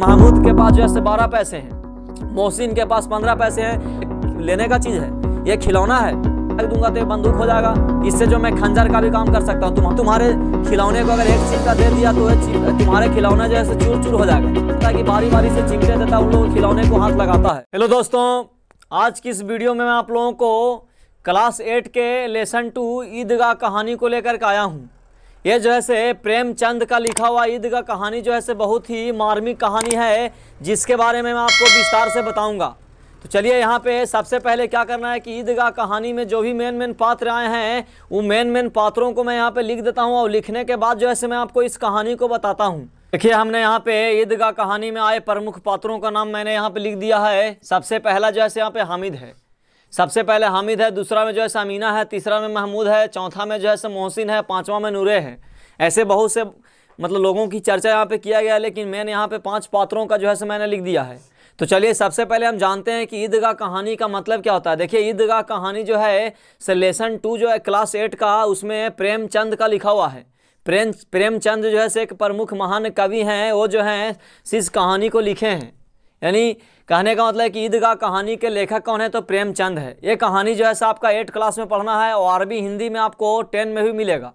महमूद के पास जो है से बारह पैसे हैं मोहसिन के पास पंद्रह पैसे हैं लेने का चीज़ है ये खिलौना है रख दूंगा तो ये बंदूक हो जाएगा इससे जो मैं खंजर का भी काम कर सकता हूँ तुम तुम्हारे खिलौने को अगर एक चीज का दे दिया तो तुम्हारे खिलौना जो है चूर चूर हो जाएगा ताकि बारी बारी से चिमटे देता उन लोग खिलौने को हाथ लगाता है हेलो दोस्तों आज की इस वीडियो में मैं आप लोगों को क्लास एट के लेसन टू ईदगाह कहानी को लेकर के आया हूँ ये जो है से प्रेमचंद का लिखा हुआ ईद का कहानी जो है से बहुत ही मार्मिक कहानी है जिसके बारे में मैं आपको विस्तार से बताऊंगा तो चलिए यहाँ पे सबसे पहले क्या करना है कि ईदगाह कहानी में जो भी मेन मेन पात्र आए हैं वो मेन मेन पात्रों को मैं यहाँ पे लिख देता हूँ और लिखने के बाद जो है से मैं आपको इस कहानी को बताता हूँ देखिए हमने यहाँ पे ईदगाह कहानी में आए प्रमुख पात्रों का नाम मैंने यहाँ पे लिख दिया है सबसे पहला जो है से यहाँ पे हामिद है सबसे पहले हामिद है दूसरा में जो है सामीना है तीसरा में महमूद है चौथा में जो है मोहसिन है पाँचवा में नूरे है ऐसे बहुत से मतलब लोगों की चर्चा यहाँ पे किया गया लेकिन मैंने यहाँ पे पांच पात्रों का जो है मैंने लिख दिया है तो चलिए सबसे पहले हम जानते हैं कि ईदगाह कहानी का मतलब क्या होता है देखिए ईदगाह कहानी जो है लेसन टू जो है क्लास एट का उसमें प्रेमचंद का लिखा हुआ है प्रेम प्रेमचंद जो है से एक प्रमुख महान कवि हैं वो जो हैं इस कहानी को लिखे हैं यानी कहने का मतलब है कि ईदगाह कहानी के लेखक कौन है तो प्रेमचंद है ये कहानी जो है सो आपका एट क्लास में पढ़ना है और अरबी हिंदी में आपको टेन में भी मिलेगा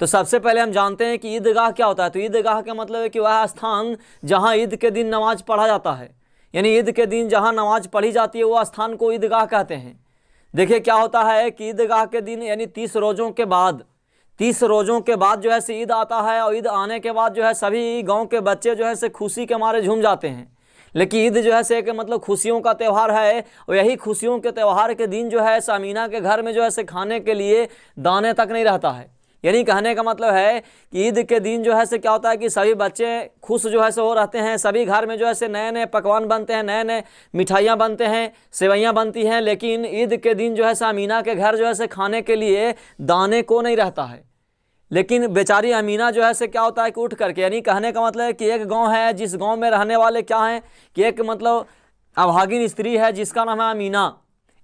तो सबसे पहले हम जानते हैं कि ईदगाह क्या होता है तो ईदगाह का मतलब है कि वह स्थान जहाँ ईद के दिन नमाज पढ़ा जाता है यानी ईद के दिन जहाँ नमाज पढ़ी जाती है वह स्थान को ईदगाह कहते हैं देखिए क्या होता है कि ईदगाह के दिन यानी तीस रोज़ों के बाद तीस रोज़ों के बाद जो है से ईद आता है और ईद आने के बाद जो है सभी गांव के बच्चे जो है से खुशी के मारे झूम जाते हैं लेकिन ईद जो है से एक मतलब खुशियों का त्यौहार है और यही खुशियों के त्यौहार के दिन जो है सामीना के घर में जो है से खाने के लिए दाने तक नहीं रहता है यानी कहने का मतलब है कि ईद के दिन जो है से क्या होता है कि सभी बच्चे खुश जो है से हो रहते हैं सभी घर में जो है से नए नए पकवान बनते हैं नए नए मिठाइयाँ बनते हैं सेवैयाँ बनती हैं लेकिन ईद के दिन जो है सामीना के घर जो है से खाने के लिए दाने को नहीं रहता है लेकिन बेचारी अमीना जो है से क्या होता है कि उठ करके यानी कहने का मतलब है कि एक गांव है जिस गांव में रहने वाले क्या हैं कि एक मतलब अभागिन स्त्री है जिसका नाम है अमीना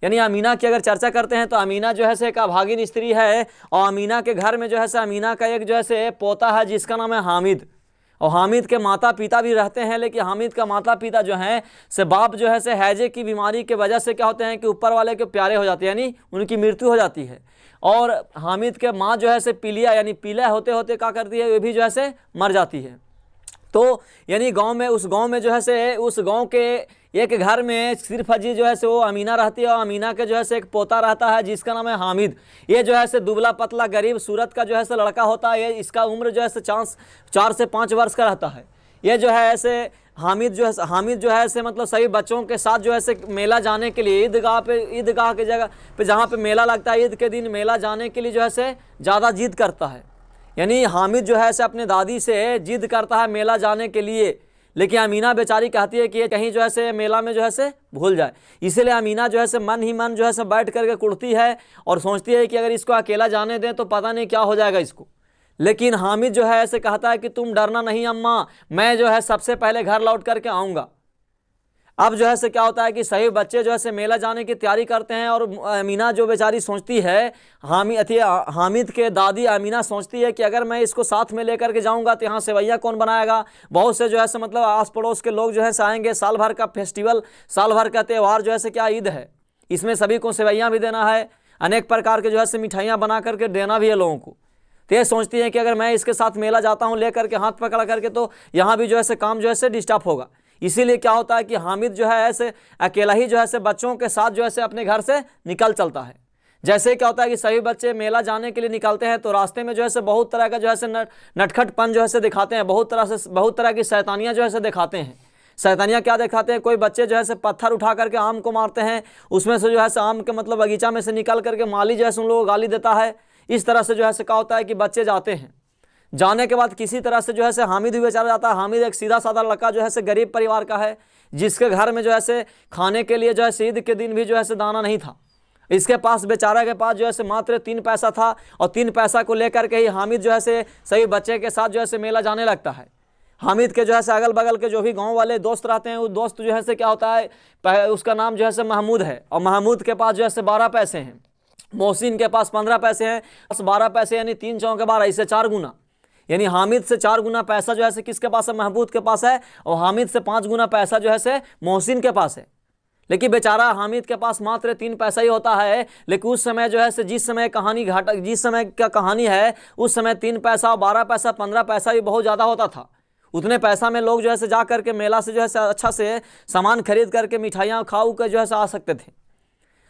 यानी अमीना की अगर चर्चा करते हैं तो अमीना जो है से एक अभागिन स्त्री है और अमीना के घर में जो है से अमीना का एक जो है से पोता है जिसका नाम है हामिद और हामिद के माता पिता भी रहते हैं लेकिन हामिद का माता पिता जो हैं से बाप जो है से हैजे की बीमारी के वजह से क्या होते हैं कि ऊपर वाले के प्यारे हो जाते हैं यानी उनकी मृत्यु हो जाती है और हामिद के माँ जो है से पीलिया यानी पीला होते होते क्या करती है वे भी जो है से मर जाती है तो यानी गांव में उस गांव में जो है से उस गांव के एक घर में सिर्फ जी जो है से वो अमीना रहती है और अमीना के जो है से एक पोता रहता है जिसका नाम है हामिद ये जो है से दुबला पतला गरीब सूरत का जो है से लड़का होता है ये इसका उम्र जो है से चांस चार से पाँच वर्ष का रहता है ये जो है ऐसे हामिद जो है हामिद जो है ऐसे मतलब सभी बच्चों के साथ जो है ऐसे मेला जाने के लिए ईदगाह पे ईदगाह की जगह पे जहाँ पे मेला लगता है ईद के दिन मेला जाने के लिए जो है ऐसे ज़्यादा जिद करता है यानी हामिद जो है ऐसे अपने दादी से जिद करता है मेला जाने के लिए लेकिन अमीना बेचारी कहती है कि ये कहीं जो है से मेला में जो है से भूल जाए इसीलिए अमीना जो है से मन ही मन जो है से बैठ करके कुड़ती है और सोचती है कि अगर इसको अकेला जाने दें तो पता नहीं क्या हो जाएगा इसको लेकिन हामिद जो है ऐसे कहता है कि तुम डरना नहीं अम्मा मैं जो है सबसे पहले घर लौट करके आऊँगा अब जो है से क्या होता है कि सही बच्चे जो है से मेला जाने की तैयारी करते हैं और अमीना जो बेचारी सोचती है हामी अति हामिद के दादी अमीना सोचती है कि अगर मैं इसको साथ में लेकर के जाऊंगा तो यहाँ सेवैयाँ कौन बनाएगा बहुत से जो है से मतलब आस पड़ोस के लोग जो है से आएंगे साल भर का फेस्टिवल साल भर का त्यौहार जो है से क्या ईद है इसमें सभी को सेवैयाँ भी देना है अनेक प्रकार के जो है से मिठाइयाँ बना करके देना भी है लोगों को तो ये सोचती है कि अगर मैं इसके साथ मेला जाता हूँ ले करके हाथ पकड़ करके तो यहाँ भी जो है से काम जो है से डिस्टर्ब होगा इसीलिए क्या होता है कि हामिद जो है ऐसे अकेला ही जो है से बच्चों के साथ जो है से अपने घर से निकल चलता है जैसे क्या होता है कि सभी बच्चे मेला जाने के लिए निकलते हैं तो रास्ते में जो है से बहुत तरह का जो है से नटखटपन जो है से दिखाते हैं बहुत तरह से बहुत तरह की सैतानियाँ जो है से दिखाते हैं सैतानियाँ क्या दिखाते हैं कोई बच्चे जो है से पत्थर उठा करके आम को मारते हैं उसमें से जो है से आम के मतलब बगीचा में से निकल करके माली जो है से उन लोगों को गाली देता है इस तरह से जो है से क्या होता है कि बच्चे जाते हैं जाने के बाद किसी तरह से जो है से हामिद भी बेचारा जाता है हामिद एक सीधा साधा लड़का जो है से गरीब परिवार का है जिसके घर में जो है से खाने के लिए जो है से ईद के दिन भी जो है से दाना नहीं था इसके पास बेचारा के पास जो है से मात्र तीन पैसा था और तीन पैसा को लेकर के ही हामिद जो है से सही बच्चे के साथ जो है से मेला जाने लगता है हामिद के जो है से अगल बगल के जो भी गांव वाले दोस्त रहते हैं वो दोस्त जो है से क्या होता है उसका नाम जो है से महमूद है और महमूद के पास जो है से बारह पैसे हैं मोहसिन के पास पंद्रह पैसे हैं बस बारह पैसे यानी तीन चौके बारह इससे चार गुना यानी हामिद से चार गुना पैसा जो है से किसके पास है महबूद के पास है और हामिद से पाँच गुना पैसा जो है से मोहसिन के पास है लेकिन बेचारा हामिद के पास मात्र तीन पैसा ही होता है लेकिन उस समय जो है से जिस समय कहानी घाटा जिस समय का कहानी है उस समय तीन पैसा और बारह पैसा पंद्रह पैसा भी बहुत ज़्यादा होता था उतने पैसा में लोग जो है से जा करके मेला से जो है से अच्छा से सामान खरीद करके मिठाइयाँ खाऊ कर जो है से आ सकते थे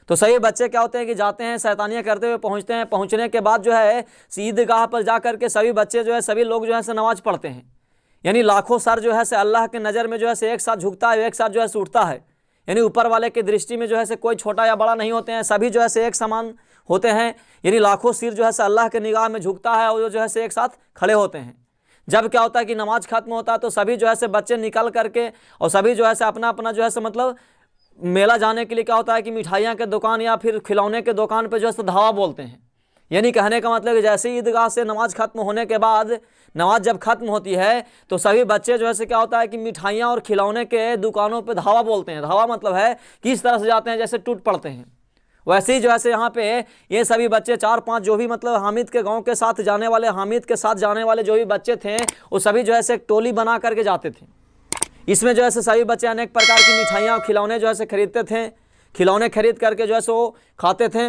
तो सही बच्चे क्या होते हैं कि जाते हैं सैतानियाँ करते हुए पहुँचते हैं पहुँचने के बाद जो है ईदगाह पर जा कर के सभी बच्चे जो है सभी लोग जो है नमाज़ पढ़ते हैं यानी लाखों सर जो है से अल्लाह के नज़र में जो है से एक साथ झुकता है एक साथ जो है से उठता है यानी ऊपर वाले की दृष्टि में जो है से कोई छोटा या बड़ा नहीं होते हैं सभी जो है से एक समान होते हैं यानी लाखों सिर जो है से अल्लाह के निगाह में झुकता है और जो है से एक साथ खड़े होते हैं जब क्या होता है कि नमाज खत्म होता है तो सभी जो है से बच्चे निकल करके और सभी जो है से अपना अपना जो है से मतलब मेला जाने के लिए क्या होता है कि मिठाइयाँ के दुकान या फिर खिलौने के दुकान पर जो है धावा बोलते हैं यानी कहने का मतलब जैसे ईदगाह से नमाज ख़त्म होने के बाद नमाज जब ख़त्म होती है तो सभी बच्चे जो है से क्या होता है कि मिठाइयाँ और खिलौने के दुकानों पर धावा बोलते हैं धावा मतलब है कि इस तरह से जाते हैं जैसे टूट पड़ते हैं वैसे ही जो है से यहाँ पे ये सभी बच्चे चार पांच जो भी मतलब हामिद के गांव के साथ जाने वाले हामिद के साथ जाने वाले जो भी बच्चे थे वो सभी जो है से एक टोली बना करके जाते थे इसमें जो है सभी बच्चे अनेक प्रकार की मिठाइयाँ और खिलौने जो है से खरीदते थे खिलौने खरीद करके जो है सो खाते थे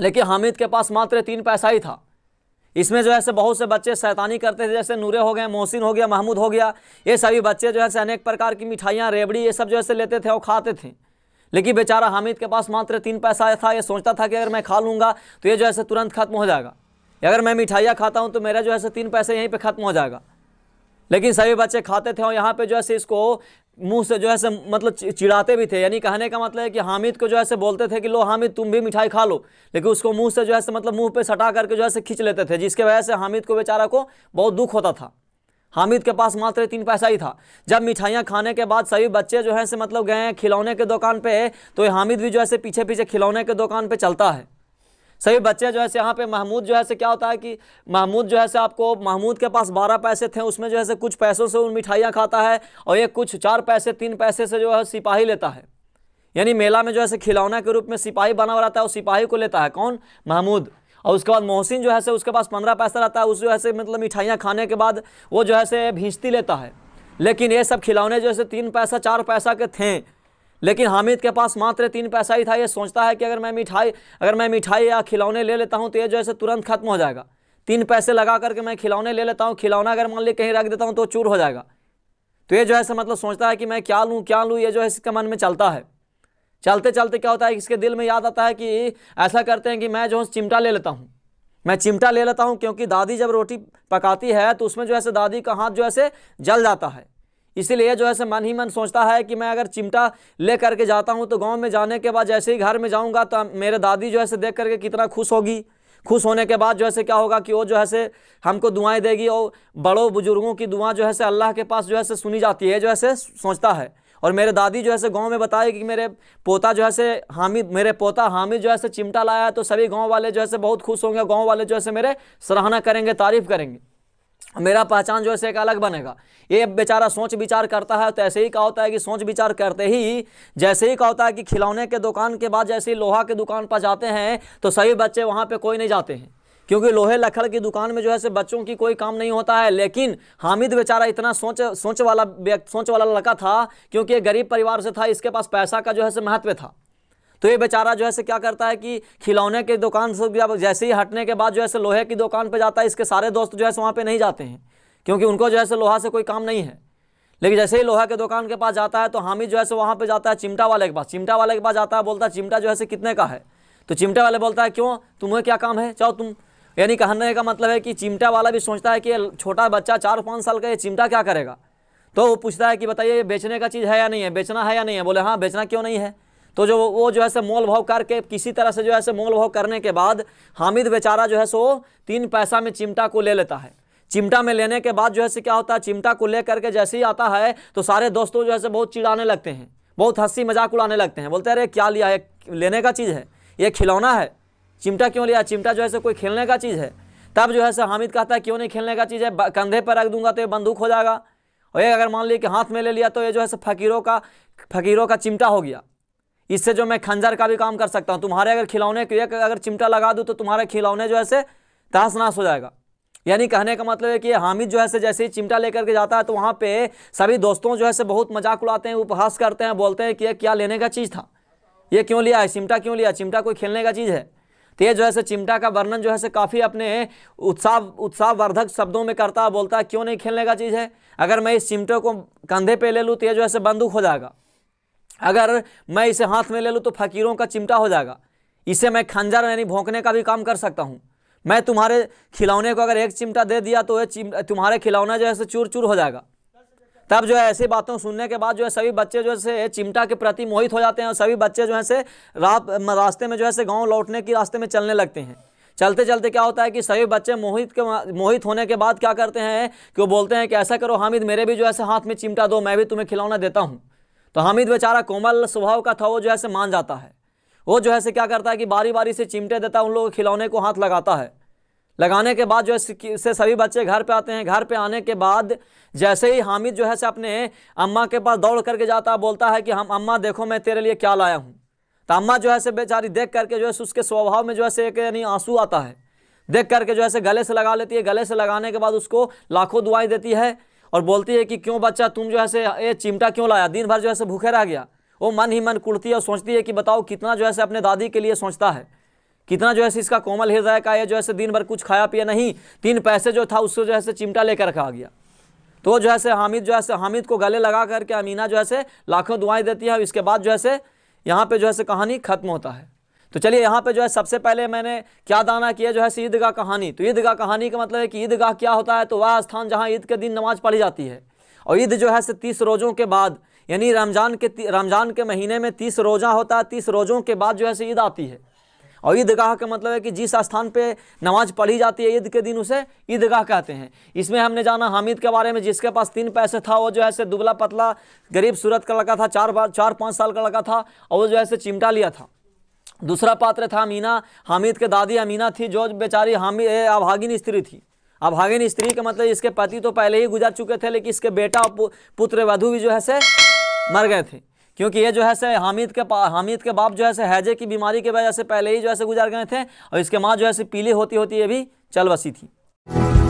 लेकिन हामिद के पास मात्र तीन पैसा ही था इसमें जो है से बहुत से बच्चे शैतानी करते थे जैसे नूरे हो गए मोहसिन हो गया महमूद हो गया ये सभी बच्चे जो है से अनेक प्रकार की मिठाइयाँ रेबड़ी ये सब जो है से लेते थे और खाते थे लेकिन बेचारा हामिद के पास मात्र तीन पैसा आया था ये सोचता था कि अगर मैं खा लूँगा तो ये जो है से तुरंत खत्म हो जाएगा अगर मैं मिठाइयाँ खाता हूँ तो मेरा जो है से तीन पैसे यहीं पर खत्म हो जाएगा लेकिन सभी बच्चे खाते थे और यहाँ पे जो है से इसको मुंह से जो है से मतलब चिढ़ाते भी थे यानी कहने का मतलब है कि हामिद को जो है से बोलते थे कि लो हामिद तुम भी मिठाई खा लो लेकिन उसको मुंह से जो है से मतलब मुंह पे सटा करके जो है से खींच लेते थे जिसके वजह से हामिद को बेचारा को बहुत दुख होता था हामिद के पास मात्र तीन पैसा ही था जब मिठाइयाँ खाने के बाद सभी बच्चे जो है से मतलब गए हैं खिलौने के दुकान पे तो हामिद भी जो है से पीछे पीछे खिलौने के दुकान पर चलता है सभी बच्चे जो है से यहाँ पे महमूद जो है से क्या होता है कि महमूद जो है से आपको महमूद के पास बारह पैसे थे उसमें जो है से कुछ पैसों से उन मिठाइयाँ खाता है और ये कुछ चार पैसे तीन पैसे से जो है सिपाही लेता है यानी मेला में जो है से खिलौना के रूप में सिपाही बना हुआ रहता है और सिपाही को लेता है कौन महमूद और उसके बाद मोहसिन जो है से उसके पास पंद्रह पैसा रहता है उस जो है से मतलब मिठाइयाँ खाने के बाद वो जो है से भींचती लेता है लेकिन ये सब खिलौने जो है से तीन पैसा चार पैसा के थे लेकिन हामिद के पास मात्र तीन पैसा ही था ये सोचता है कि अगर मैं मिठाई अगर मैं मिठाई या खिलौने ले लेता हूँ तो ये जो है तुरंत खत्म हो जाएगा तीन पैसे लगा करके मैं खिलौने ले लेता हूँ खिलौना अगर मान ली कहीं रख देता हूँ तो चूर हो जाएगा तो ये जो है मतलब सोचता है कि मैं क्या लूँ क्या लूँ ये जो है इसके मन में चलता है चलते चलते क्या होता है इसके दिल में याद आता है कि ऐसा करते हैं कि मैं जो है चिमटा ले लेता हूँ मैं चिमटा ले लेता हूँ क्योंकि दादी जब रोटी पकाती है तो उसमें जो है दादी का हाथ जो है जल जाता है इसीलिए जो है मन ही मन सोचता है कि मैं अगर चिमटा ले करके जाता हूँ तो गाँव में जाने के बाद जैसे ही घर में जाऊँगा तो मेरे दादी जो है से देख करके कितना खुश होगी खुश होने के बाद जो है से क्या होगा कि वो जो है से हमको दुआएं देगी और बड़ों बुजुर्गों की दुआ जो है से अल्लाह के पास जो है से सुनी जाती है जो है से सोचता है और मेरे दादी जो है से गांव में बताए कि मेरे पोता जो है से हामिद मेरे पोता हामिद जो है से चिमटा लाया तो सभी गांव वाले जो है से बहुत खुश होंगे गाँव वाले जो है से मेरे सराहना करेंगे तारीफ़ करेंगे मेरा पहचान जो है एक अलग बनेगा ये बेचारा सोच विचार करता है तो ऐसे ही कहा होता है कि सोच विचार करते ही जैसे ही कहा होता है कि खिलौने के दुकान के बाद जैसे ही लोहा के दुकान पर जाते हैं तो सही बच्चे वहाँ पे कोई नहीं जाते हैं क्योंकि लोहे लखड़ की दुकान में जो है से बच्चों की कोई काम नहीं होता है लेकिन हामिद बेचारा इतना सोच सोच वाला सोच वाला लड़का था क्योंकि गरीब परिवार से था इसके पास पैसा का जो है से महत्व था तो ये बेचारा जो है से क्या करता है कि खिलौने की दुकान से जैसे ही हटने के बाद जो है से लोहे की दुकान पर जाता है इसके सारे दोस्त जो है से वहाँ पर नहीं जाते हैं क्योंकि उनको जो है से लोहा से कोई काम नहीं है लेकिन जैसे ही लोहा के दुकान के पास जाता है तो हामिद जो है सो वहाँ पर जाता है चिमटा वाले के पास चिमटा वाले के पास जाता है बोलता है चिमटा जो है से कितने का है तो चिमटा वाले बोलता है क्यों तुम्हें क्या काम है चाहो तुम यानी कहने का मतलब है कि चिमटा वाला भी सोचता है कि छोटा बच्चा चार पाँच साल का ये चिमटा क्या करेगा तो वो पूछता है कि बताइए ये बेचने का चीज़ है या नहीं है बेचना है या नहीं है बोले हाँ बेचना क्यों नहीं है तो जो वो जो है सो मोल भाव करके किसी तरह से जो है सो मोल भाव करने के बाद हामिद बेचारा जो है सो तीन पैसा में चिमटा को ले लेता है चिमटा में लेने के बाद जो है से क्या होता है चिमटा को ले करके जैसे ही आता है तो सारे दोस्तों जो है से बहुत चिड़ाने लगते हैं बहुत हंसी मजाक उड़ाने लगते हैं बोलते हैं अरे क्या लिया है लेने का चीज़ है ये खिलौना है चिमटा क्यों लिया चिमटा जो है से कोई खेलने का चीज़ है तब जो है से हामिद कहता है क्यों नहीं खेलने का चीज़ है कंधे पर रख दूंगा तो ये बंदूक हो जाएगा और ये अगर मान लीजिए कि हाथ में ले लिया तो ये जो है से फकीरों का फकीरों का चिमटा हो गया इससे जो मैं खंजर का भी काम कर सकता हूँ तुम्हारे अगर खिलौने के अगर चिमटा लगा दूँ तो तुम्हारे खिलौने जो है से तहस नाश हो जाएगा यानी कहने का मतलब है कि हामिद जो है से जैसे ही चिमटा लेकर के जाता है तो वहाँ पे सभी दोस्तों जो है से बहुत मजाक उड़ाते हैं उपहास करते हैं बोलते हैं कि ये क्या लेने का चीज़ था ये क्यों लिया है चिमटा क्यों लिया चिमटा कोई खेलने का चीज़ है तो ये जो है से चिमटा का वर्णन जो है से काफ़ी अपने उत्साह उत्साहवर्धक शब्दों में करता है बोलता है क्यों नहीं खेलने का चीज़ है अगर मैं इस चिमटे को कंधे पर ले लूँ तो ये जो है से बंदूक हो जाएगा अगर मैं इसे हाथ में ले लूँ तो फकीरों का चिमटा हो जाएगा इसे मैं खंजर यानी भोंकने का भी काम कर सकता हूँ मैं तुम्हारे खिलौने को अगर एक चिमटा दे दिया तो ये तुम्हारे खिलौना जो है सो चूर चूर हो जाएगा तब जो है ऐसी बातों सुनने के बाद जो है सभी बच्चे जो है से चिमटा के प्रति मोहित हो जाते हैं और सभी बच्चे जो है से रात रास्ते में जो है से गाँव लौटने की रास्ते में चलने लगते हैं चलते चलते क्या होता है कि सभी बच्चे मोहित के मोहित होने के बाद क्या करते हैं कि वो बोलते हैं कि ऐसा करो हामिद मेरे भी जो है से हाथ में चिमटा दो मैं भी तुम्हें खिलौना देता हूँ तो हामिद बेचारा कोमल स्वभाव का था वो जो है से मान जाता है वो जो है से क्या करता है कि बारी बारी से चिमटे देता है उन लोगों के खिलौने को हाथ लगाता है लगाने के बाद जो है से सभी बच्चे घर पे आते हैं घर पे आने के बाद जैसे ही हामिद जो है से अपने अम्मा के पास दौड़ करके जाता है बोलता है कि हम अम्मा देखो मैं तेरे लिए क्या लाया हूँ तो अम्मा जो है से बेचारी देख करके जो है उसके स्वभाव में जो है से एक यानी आंसू आता है देख करके जो है से गले से लगा लेती है गले से लगाने के बाद उसको लाखों दुआएं देती है और बोलती है कि क्यों बच्चा तुम जो है से ये चिमटा क्यों लाया दिन भर जो है से भूखे रह गया वो मन ही मन कुड़ती है और सोचती है कि बताओ कितना जो है से अपने दादी के लिए सोचता है कितना जो है इसका कोमल हृदय का ये जो है से दिन भर कुछ खाया पिया नहीं तीन पैसे जो था उससे जो है से चिमटा लेकर रखा गया तो जो है से हामिद जो है से हामिद को गले लगा करके अमीना जो है से लाखों दुआएं देती है इसके बाद जो है से यहाँ पे जो है से कहानी खत्म होता है तो चलिए यहाँ पे जो है सबसे पहले मैंने क्या दाना किया जो है ईदगाह कहानी तो ईदगाह कहानी का मतलब है कि ईदगाह क्या होता है तो वह स्थान जहाँ ईद के दिन नमाज पढ़ी जाती है और ईद जो है से तीस रोज़ों के बाद यानी रमज़ान के रमज़ान के महीने में तीस रोज़ा होता है तीस रोज़ों के बाद जो है से ईद आती है और ईदगाह का मतलब है कि जिस स्थान पे नमाज पढ़ी जाती है ईद के दिन उसे ईदगाह कहते हैं इसमें हमने जाना हामिद के बारे में जिसके पास तीन पैसे था वो जो है से दुबला पतला गरीब सूरत का लड़का था चार बार चार पाँच साल का लड़का था और वो जो है से चिमटा लिया था दूसरा पात्र था अमीना हामिद के दादी अमीना थी जो बेचारी हामिद अभागिन स्त्री थी अभागिन स्त्री का मतलब इसके पति तो पहले ही गुजर चुके थे लेकिन इसके बेटा और पुत्र वधु भी जो है से मर गए थे क्योंकि ये जो है से हामिद के हामिद के बाप जो है से हैजे की बीमारी की वजह से पहले ही जो है से गुजर गए थे और इसके माँ जो है से पीली होती होती ये भी चल बसी थी